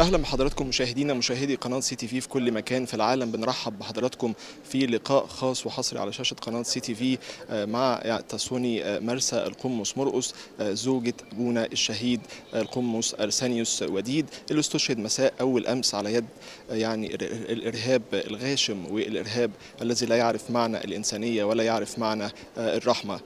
اهلا بحضراتكم مشاهدينا مشاهدي قناه سي تي في في كل مكان في العالم بنرحب بحضراتكم في لقاء خاص وحصري على شاشه قناه سي تي في مع تسوني آه، مرسى القمص مرقص آه، زوجة جونا الشهيد آه، القمص أرسانيوس وديد اللي استشهد مساء أول أمس على يد يعني الإرهاب الغاشم والإرهاب الذي لا يعرف معنى الإنسانية ولا يعرف معنى الرحمة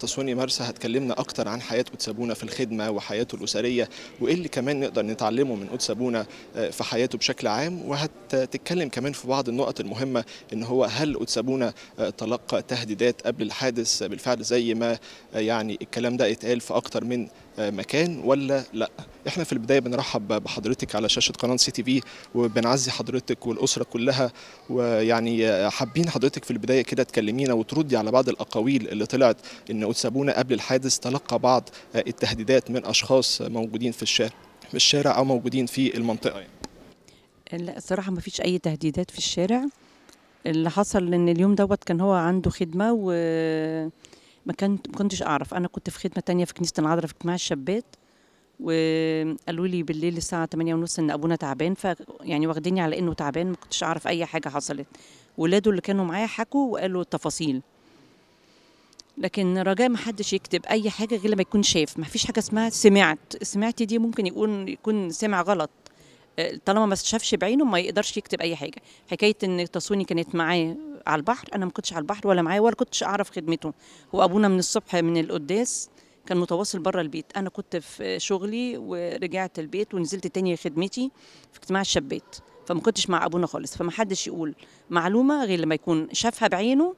تسوني مرسى هتكلمنا أكتر عن حياة اوتسابونا في الخدمة وحياته الأسرية وإيه اللي كمان نقدر نتعلمه من اوتسابونا التمونة آه، في حياته بشكل عام وهتتكلم كمان في بعض النقط المهمة ان هو هل أوتسابونا آه، تلقى تهديدات قبل الحادث بالفعل زي ما آه، يعني الكلام ده اتقال في أكتر من مكان ولا لا احنا في البدايه بنرحب بحضرتك على شاشه قناه سي تي في وبنعزي حضرتك والاسره كلها ويعني حابين حضرتك في البدايه كده تكلمينا وتردي على بعض الاقاويل اللي طلعت ان اوتسابونا قبل الحادث تلقى بعض التهديدات من اشخاص موجودين في الشارع الشارع او موجودين في المنطقه يعني. لا الصراحه ما فيش اي تهديدات في الشارع اللي حصل ان اليوم دوت كان هو عنده خدمه و ما كنت ما كنتش اعرف انا كنت في خدمه تانية في كنيسه العذراء في اجتماع الشابات وقالوا لي بالليل الساعه 8 ونص ان ابونا تعبان ف يعني واخديني على انه تعبان ما كنتش اعرف اي حاجه حصلت ولاده اللي كانوا معايا حكوا وقالوا التفاصيل لكن رجاء ما حدش يكتب اي حاجه غير لما يكون شاف ما فيش حاجه اسمها سمعت سمعت دي ممكن يكون يكون سمع غلط آه، طالما ما شافش بعينه ما يقدرش يكتب اي حاجه حكايه ان تصوني كانت معاه على البحر انا ما كنتش على البحر ولا معايا ولا كنتش اعرف خدمته هو ابونا من الصبح من القداس كان متواصل بره البيت انا كنت في شغلي ورجعت البيت ونزلت تاني خدمتي في اجتماع الشابات فما كنتش مع ابونا خالص فما حدش يقول معلومه غير لما يكون شافها بعينه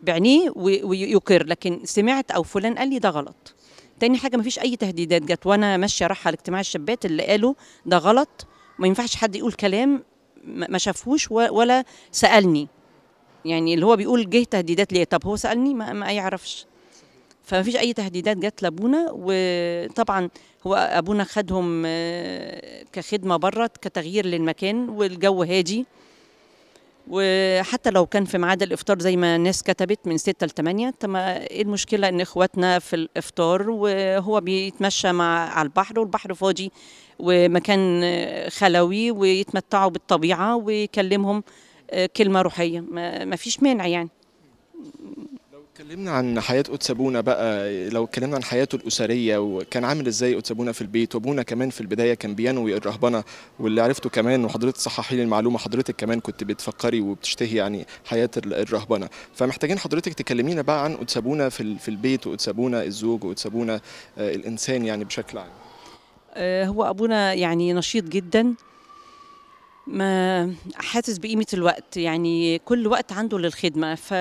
بعينيه ويقر لكن سمعت او فلان قال لي ده غلط تاني حاجه مفيش اي تهديدات جت وانا ماشيه رايحه لاجتماع الشابات اللي قالوا ده غلط ما ينفعش حد يقول كلام ما شافهوش ولا سالني يعني اللي هو بيقول جه تهديدات ليه طب هو سالني ما, ما يعرفش فما فيش اي تهديدات جت لابونا وطبعا هو ابونا خدهم آه، كخدمه بره كتغيير للمكان والجو هادي وحتى لو كان في ميعاد الافطار زي ما الناس كتبت من 6 ل 8 طب ايه المشكله ان اخواتنا في الافطار وهو بيتمشى مع على البحر والبحر فاضي ومكان خلوي ويتمتعوا بالطبيعه ويكلمهم آه، كلمه روحيه ما فيش مانع يعني اتكلمنا عن حياة أوتسابونا بقى لو اتكلمنا عن حياته الأسرية وكان عامل ازاي أوتسابونا في البيت وأبونا كمان في البداية كان بينوي الرهبنة واللي عرفته كمان وحضرتك صححي لي المعلومة حضرتك كمان كنت بتفكري وبتشتهي يعني حياة الرهبنة فمحتاجين حضرتك تكلمينا بقى عن أوتسابونا في, في البيت وأوتسابونا الزوج وأوتسابونا آه، الإنسان يعني بشكل عام آه، هو أبونا يعني نشيط جداً ما حاسس بقيمه الوقت يعني كل وقت عنده للخدمه ف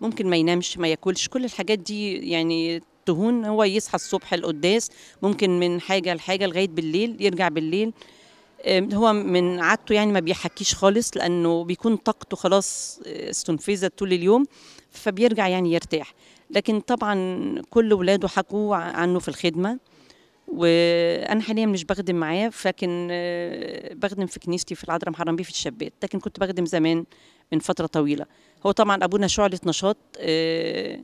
ممكن ما ينامش ما ياكلش كل الحاجات دي يعني تهون هو يصحى الصبح القداس ممكن من حاجه لحاجه لغايه بالليل يرجع بالليل هو من عادته يعني ما بيحكيش خالص لانه بيكون طاقته خلاص آه، استنفذت طول اليوم فبيرجع يعني يرتاح لكن طبعا كل ولاده حكوا عنه في الخدمه وانا حاليا مش بخدم معاه لكن آه، بخدم في كنيستي في العذراء محرم بيه في الشبات لكن كنت بخدم زمان من فترة طويلة هو طبعا أبونا شعلة نشاط آه،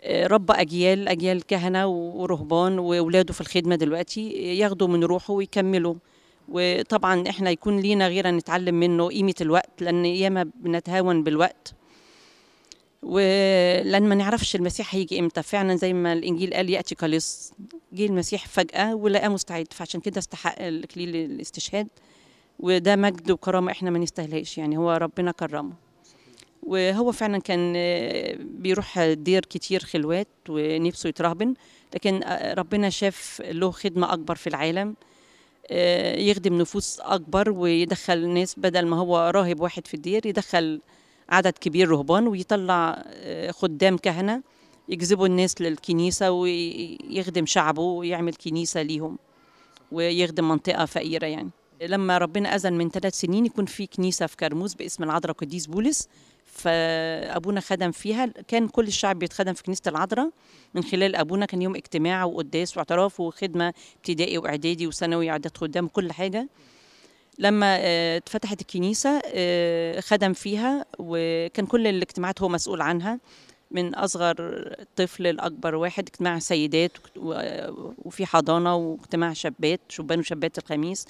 آه، ربى أجيال أجيال كهنة ورهبان وأولاده في الخدمة دلوقتي ياخدوا من روحه ويكملوا وطبعا احنا يكون لينا غير نتعلم منه قيمة الوقت لأن ياما بنتهاون بالوقت ولان ما نعرفش المسيح هيجي امتى فعلا زي ما الانجيل قال ياتي كاليس جه المسيح فجاه ولقاه مستعد فعشان كده استحق الاكليل الاستشهاد وده مجد وكرامه احنا ما نستاهلهاش يعني هو ربنا كرمه وهو فعلا كان آه، بيروح دير كتير خلوات ونفسه يترهبن لكن آه، ربنا شاف له خدمه اكبر في العالم آه، يخدم نفوس اكبر ويدخل ناس بدل ما هو راهب واحد في الدير يدخل عدد كبير رهبان ويطلع خدام كهنه يجذبوا الناس للكنيسه ويخدم شعبه ويعمل كنيسه ليهم ويخدم منطقه فقيره يعني لما ربنا أذن من ثلاث سنين يكون في كنيسة في كرموز باسم العذراء قديس بولس فأبونا خدم فيها كان كل الشعب بيتخدم في كنيسة العذراء من خلال أبونا كان يوم اجتماع وقداس واعتراف وخدمة ابتدائي وإعدادي وثانوي إعداد خدام كل حاجة لما آه، اتفتحت الكنيسة آه، خدم فيها وكان كل الاجتماعات هو مسؤول عنها من أصغر طفل لأكبر واحد اجتماع سيدات آه، وفي حضانة واجتماع شابات شبان وشابات الخميس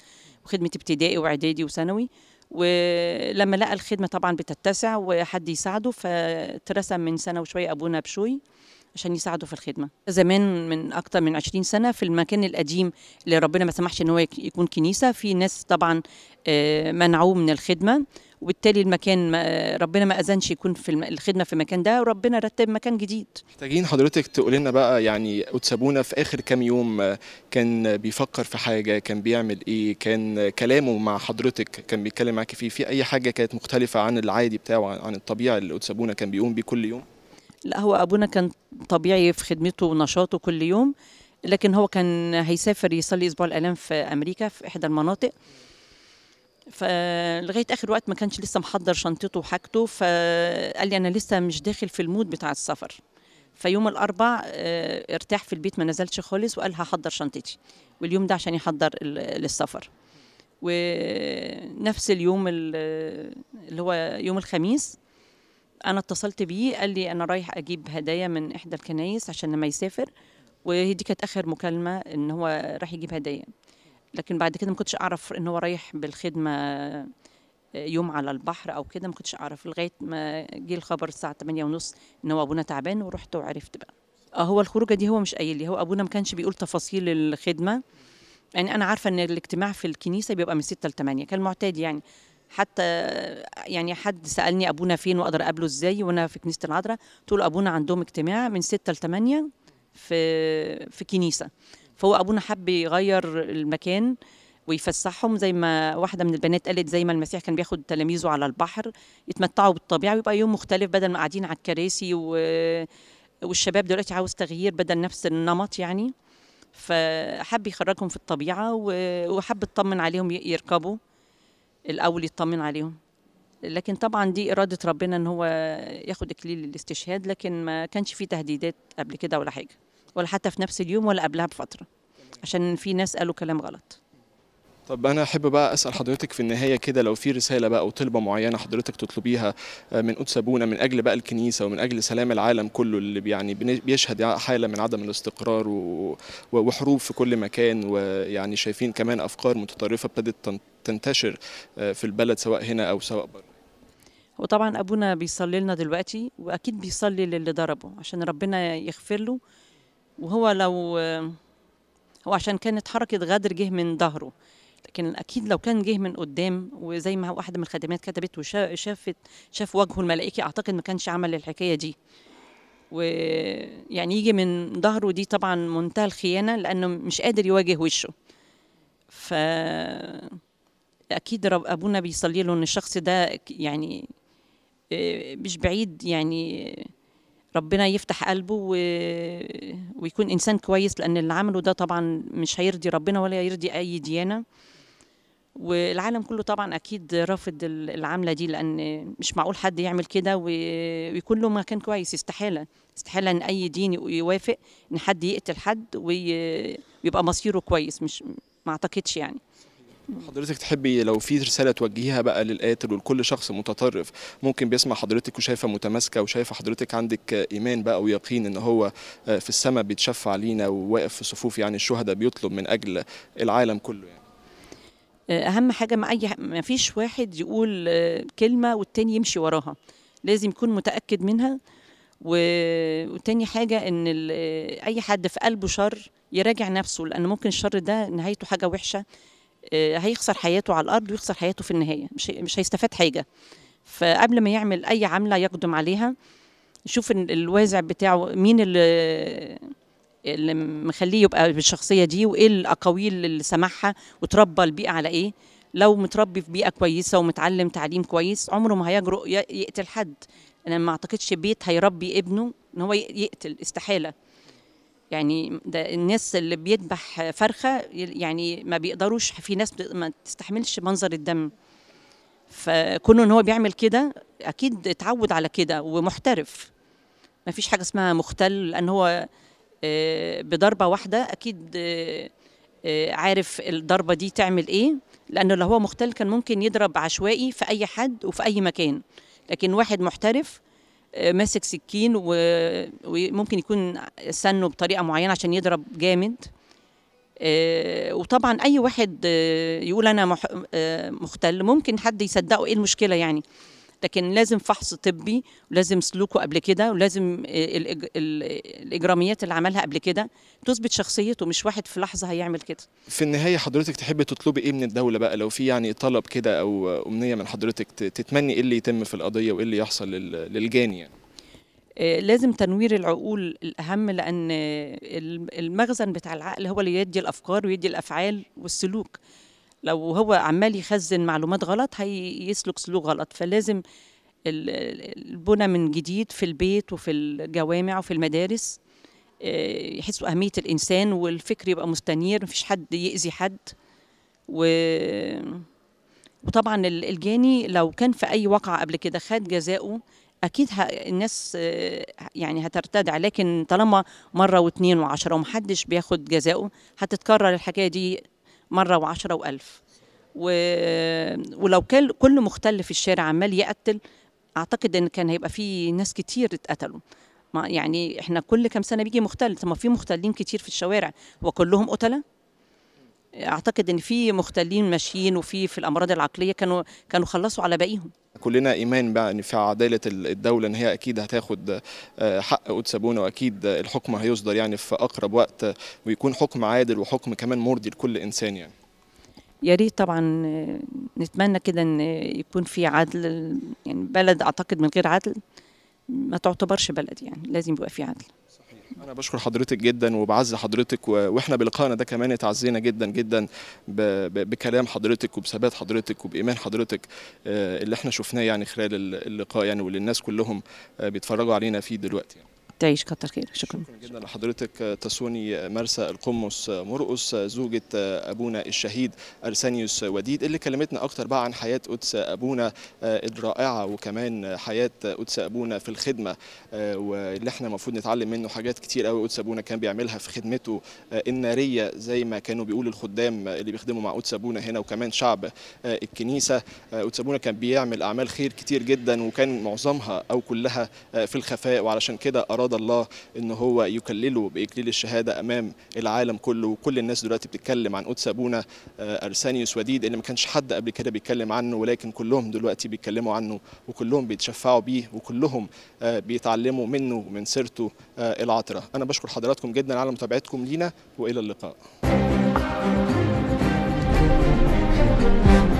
خدمه ابتدائي واعدادي وثانوي ولما لقى الخدمه طبعا بتتسع وحد يساعده فترسم من سنه وشويه ابونا بشوي عشان يساعدوا في الخدمه زمان من اكتر من 20 سنه في المكان القديم اللي ربنا ما سمحش ان هو يكون كنيسه في ناس طبعا آه، منعوه من الخدمه وبالتالي المكان ما ربنا ما اذنش يكون في الخدمه في المكان ده وربنا رتب مكان جديد محتاجين حضرتك تقول لنا بقى يعني اوتسابونا في اخر كام يوم آه، كان بيفكر في حاجه كان بيعمل ايه كان كلامه مع حضرتك كان بيتكلم معاكي فيه في اي حاجه كانت مختلفه عن العادي بتاعه عن الطبيعي اللي اوتسابونا كان بيقوم بيه كل يوم لا هو ابونا كان طبيعي في خدمته ونشاطه كل يوم لكن هو كان هيسافر يصلي اسبوع الالام في امريكا في احدى المناطق فلغايه اخر وقت ما كانش لسه محضر شنطته وحاجته فقال لي انا لسه مش داخل في المود بتاع السفر فيوم الاربع آه، ارتاح في البيت ما نزلش خالص وقال هحضر شنطتي واليوم ده عشان يحضر للسفر ونفس اليوم اللي هو يوم الخميس انا اتصلت بيه قال لي انا رايح اجيب هدايا من احدى الكنايس عشان لما يسافر ودي كانت اخر مكالمه ان هو راح يجيب هدايا لكن بعد كده ما كنتش اعرف ان هو رايح بالخدمه آه، يوم على البحر او كده ما كنتش اعرف لغايه ما جه الخبر الساعه 8 ونص ان هو ابونا تعبان ورحت وعرفت بقى اه هو الخروجه دي هو مش قايل لي هو ابونا ما كانش بيقول تفاصيل الخدمه يعني انا عارفه ان الاجتماع في الكنيسه بيبقى من 6 ل 8 كان معتاد يعني حتى يعني حد سالني ابونا فين واقدر اقابله ازاي وانا في كنيسه العذراء قلت له ابونا عندهم اجتماع من 6 ل 8 في في كنيسه فهو ابونا حب يغير المكان ويفسحهم زي ما واحده من البنات قالت زي ما المسيح كان بياخد تلاميذه على البحر يتمتعوا بالطبيعه ويبقى يوم مختلف بدل ما قاعدين على الكراسي و... والشباب دلوقتي عاوز تغيير بدل نفس النمط يعني فحب يخرجهم في الطبيعه وحب يطمن عليهم يركبوا الاول يطمن عليهم لكن طبعا دي اراده ربنا ان هو ياخد اكليل الاستشهاد لكن ما كانش في تهديدات قبل كده ولا حاجه ولا حتى في نفس اليوم ولا قبلها بفتره عشان في ناس قالوا كلام غلط طب انا احب بقى اسال حضرتك في النهايه كده لو في رساله بقى او طلبه معينه حضرتك تطلبيها آه، من قدس ابونا من اجل بقى الكنيسه ومن اجل سلام العالم كله اللي يعني بيشهد حاله من عدم الاستقرار وحروب في كل مكان ويعني شايفين كمان افكار متطرفه ابتدت تنتشر آه، في البلد سواء هنا او سواء بره وطبعا ابونا بيصلي لنا دلوقتي واكيد بيصلي للي ضربه عشان ربنا يغفر له وهو لو آه، هو عشان كانت حركه غدر جه من ظهره لكن اكيد لو كان جه من قدام وزي ما واحده من الخدمات كتبت وشافت شاف وجهه الملائكي اعتقد ما كانش عمل الحكايه دي ويعني يجي من ظهره دي طبعا منتهى الخيانه لانه مش قادر يواجه وشه ف اكيد رب ابونا بيصلي له ان الشخص ده يعني آه، مش بعيد يعني ربنا يفتح قلبه و... ويكون انسان كويس لان اللي عمله ده طبعا مش هيرضي ربنا ولا يرضي اي ديانه والعالم كله طبعا اكيد رافض العامله دي لان مش معقول حد يعمل كده ويكون له مكان كويس استحاله استحاله ان اي دين يوافق ان حد يقتل حد ويبقى مصيره كويس مش ما اعتقدش يعني حضرتك تحبي لو في رساله توجهيها بقى للقاتل ولكل شخص متطرف ممكن بيسمع حضرتك وشايفه متماسكه وشايفه حضرتك عندك ايمان بقى ويقين ان هو في السماء بيتشفع علينا وواقف في صفوف يعني الشهداء بيطلب من اجل العالم كله يعني آه، اهم حاجه ما اي ما فيش واحد يقول آه، كلمه والتاني يمشي وراها لازم يكون متاكد منها وتاني حاجه ان آه، اي حد في قلبه شر يراجع نفسه لان ممكن الشر ده نهايته حاجه وحشه آه، هيخسر حياته على الارض ويخسر حياته في النهايه مش مش هيستفاد حاجه فقبل ما يعمل اي عمله يقدم عليها يشوف الوازع بتاعه مين اللي اللي مخليه يبقى بالشخصيه دي وايه الاقاويل اللي سمعها وتربى البيئه على ايه لو متربي في بيئه كويسه ومتعلم تعليم كويس عمره ما هيجرؤ يقتل حد انا ما اعتقدش بيت هيربي ابنه ان هو يقتل استحاله يعني ده الناس اللي بيذبح فرخه يعني ما بيقدروش في ناس ما تستحملش منظر الدم فكونه ان هو بيعمل كده اكيد اتعود على كده ومحترف ما فيش حاجه اسمها مختل لان هو آه، بضربه واحده اكيد آه، آه، عارف الضربه دي تعمل ايه لانه لو هو مختل كان ممكن يضرب عشوائي في اي حد وفي اي مكان لكن واحد محترف ماسك سكين وممكن يكون سنه بطريقه معينه عشان يضرب جامد آه، وطبعا اي واحد آه، يقول انا آه، مختل ممكن حد يصدقه ايه المشكله يعني لكن لازم فحص طبي ولازم سلوكه قبل كده ولازم الاجراميات اللي عملها قبل كده تثبت شخصيته مش واحد في لحظه هيعمل كده في النهايه حضرتك تحبي تطلبي ايه من الدوله بقى لو في يعني طلب كده او امنيه من حضرتك تتمني ايه اللي يتم في القضيه وايه اللي يحصل للجاني يعني آه، لازم تنوير العقول الأهم لأن المخزن بتاع العقل هو اللي يدي الأفكار ويدي الأفعال والسلوك لو هو عمال يخزن معلومات غلط هيسلك سلوك غلط فلازم البنى من جديد في البيت وفي الجوامع وفي المدارس آه، يحسوا أهمية الإنسان والفكر يبقى مستنير مفيش حد يأذي حد و... وطبعا الجاني لو كان في أي واقعة قبل كده خد جزاؤه أكيد ه... الناس آه، يعني هترتدع لكن طالما مرة واتنين وعشرة ومحدش بياخد جزاؤه هتتكرر الحكاية دي مرة وعشرة وألف و... ولو كان كل مختل في الشارع عمال يقتل أعتقد إن كان هيبقى في ناس كتير اتقتلوا يعني احنا كل كام سنه بيجي مختل طب ما في مختلين كتير في الشوارع وكلهم قتله اعتقد ان في مختلين ماشيين وفي في الامراض العقليه كانوا كانوا خلصوا على باقيهم كلنا ايمان بقى ان في عداله الدوله ان هي اكيد هتاخد آه، حق قدس ابونا واكيد الحكم هيصدر يعني في اقرب وقت ويكون حكم عادل وحكم كمان مرضي لكل انسان يعني يا ريت طبعا آه، نتمنى كده ان يكون في عدل يعني بلد اعتقد من غير عدل ما تعتبرش بلد يعني لازم يبقى في عدل انا بشكر حضرتك جدا وبعز حضرتك واحنا بلقائنا ده كمان اتعزينا جدا جدا بكلام حضرتك وبثبات حضرتك وبايمان حضرتك آه، اللي احنا شفناه يعني خلال اللقاء يعني واللي الناس كلهم آه، بيتفرجوا علينا فيه دلوقتي يعني. تعيش كتر شكرا, شكرا جدا لحضرتك تسوني مرسى القمص مرقص زوجة أبونا الشهيد أرسانيوس وديد اللي كلمتنا أكتر بقى عن حياة قدس أبونا آه، الرائعة وكمان حياة قدس أبونا في الخدمة آه، واللي احنا المفروض نتعلم منه حاجات كتير قوي قدس أبونا كان بيعملها في خدمته آه، النارية زي ما كانوا بيقولوا الخدام اللي بيخدموا مع قدس أبونا هنا وكمان شعب الكنيسة قدس أبونا كان بيعمل أعمال خير كتير جدا وكان معظمها أو كلها في الخفاء وعلشان كده أراد اراد الله ان هو يكلله باكليل الشهاده امام العالم كله وكل الناس دلوقتي بتتكلم عن قدس ابونا آه، ارسانيوس وديد اللي ما كانش حد قبل كده بيتكلم عنه ولكن كلهم دلوقتي بيتكلموا عنه وكلهم بيتشفعوا بيه وكلهم آه، بيتعلموا منه ومن سيرته آه، العطره انا بشكر حضراتكم جدا على متابعتكم لينا والى اللقاء